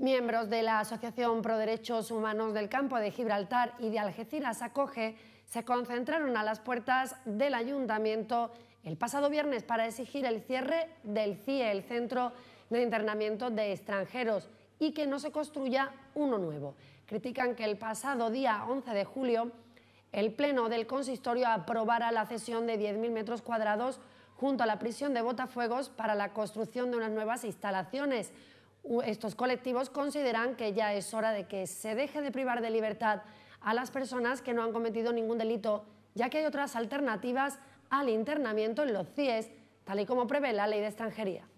Miembros de la Asociación Pro Derechos Humanos del Campo de Gibraltar y de Algeciras Acoge se concentraron a las puertas del ayuntamiento el pasado viernes para exigir el cierre del CIE, el Centro de Internamiento de Extranjeros, y que no se construya uno nuevo. Critican que el pasado día 11 de julio el Pleno del Consistorio aprobara la cesión de 10.000 metros cuadrados junto a la prisión de Botafuegos para la construcción de unas nuevas instalaciones estos colectivos consideran que ya es hora de que se deje de privar de libertad a las personas que no han cometido ningún delito, ya que hay otras alternativas al internamiento en los CIES, tal y como prevé la ley de extranjería.